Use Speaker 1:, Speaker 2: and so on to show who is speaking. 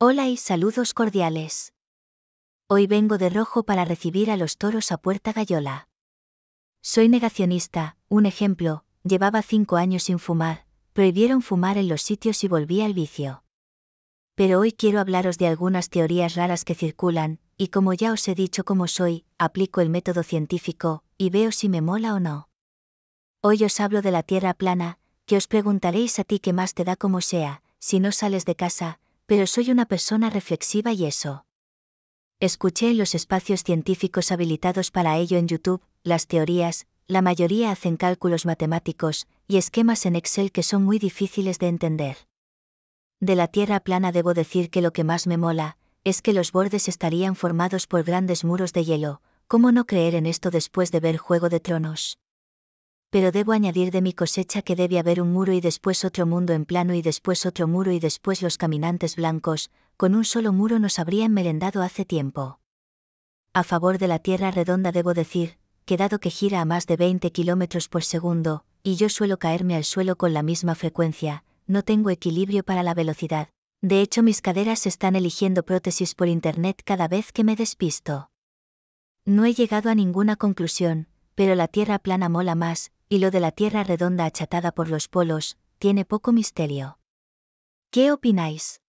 Speaker 1: Hola y saludos cordiales. Hoy vengo de rojo para recibir a los toros a Puerta Gallola. Soy negacionista, un ejemplo, llevaba cinco años sin fumar, prohibieron fumar en los sitios y volví al vicio. Pero hoy quiero hablaros de algunas teorías raras que circulan, y como ya os he dicho cómo soy, aplico el método científico, y veo si me mola o no. Hoy os hablo de la Tierra plana, que os preguntaréis a ti qué más te da como sea, si no sales de casa, pero soy una persona reflexiva y eso. Escuché en los espacios científicos habilitados para ello en YouTube, las teorías, la mayoría hacen cálculos matemáticos y esquemas en Excel que son muy difíciles de entender. De la Tierra plana debo decir que lo que más me mola, es que los bordes estarían formados por grandes muros de hielo, ¿cómo no creer en esto después de ver Juego de Tronos? pero debo añadir de mi cosecha que debe haber un muro y después otro mundo en plano y después otro muro y después los caminantes blancos, con un solo muro nos habrían merendado hace tiempo. A favor de la Tierra redonda debo decir, que dado que gira a más de 20 kilómetros por segundo, y yo suelo caerme al suelo con la misma frecuencia, no tengo equilibrio para la velocidad. De hecho mis caderas están eligiendo prótesis por internet cada vez que me despisto. No he llegado a ninguna conclusión, pero la Tierra plana mola más, y lo de la Tierra redonda achatada por los polos, tiene poco misterio. ¿Qué opináis?